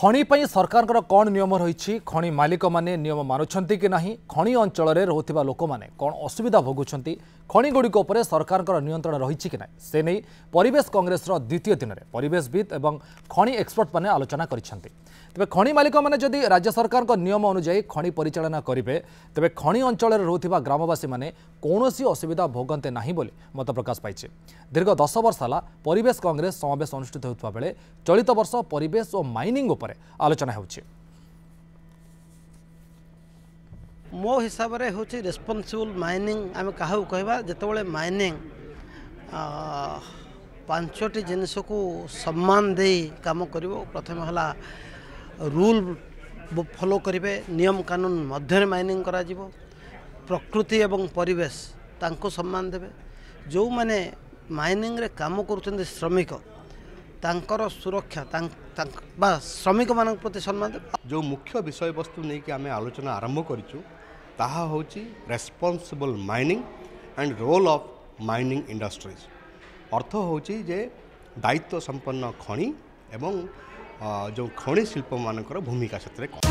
খনি পাই সরকার কোন নিয়ম রয়েছে খনি মালিক মানে নিয়ম মানুছন্তি কি না খনি অঞ্চলের রোথা লোক মানে কোন অসুবিধা ভোগুছন্তি খনি গুড়িক উপরে সরকার নিয়ন্ত্রণ রয়েছে কি না সে নেই পরিবেশ কংগ্রেসর দ্বিতীয় দিনের পরিবেশবিদ এবং খনি এক্সপর্ট মানে আলোচনা করেছেন তবে খনি মালিক মানে যদি রাজ্য সরকার নিয়ম অনুযায়ী খনি পরিচালনা করবে তবে খনি অঞ্চলের রোথা গ্রামবাসী মানে কৌশি অসুবিধা ভোগন্তে না বলে মত প্রকাশ পাইছে দীর্ঘ দশ বর্ষ হল পরিবেশ কংগ্রেস সমাবেশ অনুষ্ঠিত হওয়া বেড়ে চলিত বর্ষ পরিবেশ ও মাইনিং উপরে ଉପରେ ଆଲୋଚନା ହେଉଛି ମୋ ହିସାବରେ ହେଉଛି ରେସ୍ପନ୍ସିବୁଲ୍ ମାଇନିଂ ଆମେ କାହାକୁ କହିବା ଯେତେବେଳେ ମାଇନିଂ ପାଞ୍ଚଟି ଜିନିଷକୁ ସମ୍ମାନ ଦେଇ କାମ କରିବ ପ୍ରଥମେ ହେଲା ରୁଲ୍ ଫଲୋ କରିବେ ନିୟମ କାନୁନ ମଧ୍ୟରେ ମାଇନିଂ କରାଯିବ ପ୍ରକୃତି ଏବଂ ପରିବେଶ ତାଙ୍କୁ ସମ୍ମାନ ଦେବେ ଯେଉଁମାନେ ମାଇନିଂରେ କାମ କରୁଛନ୍ତି ଶ୍ରମିକ ତାଙ୍କର ସୁରକ୍ଷା ବା ଶ୍ରମିକମାନଙ୍କ ପ୍ରତି ସମ୍ମାନ ଯେଉଁ ମୁଖ୍ୟ ବିଷୟବସ୍ତୁ ନେଇକି ଆମେ ଆଲୋଚନା ଆରମ୍ଭ କରିଛୁ ତାହା ହେଉଛି responsible mining and role of mining industries ଅର୍ଥ ହେଉଛି ଯେ ଦାୟିତ୍ୱ ସମ୍ପନ୍ନ ଖଣି ଏବଂ ଯେଉଁ ଖଣି ଶିଳ୍ପମାନଙ୍କର ଭୂମିକା ସେଥିରେ କ'ଣ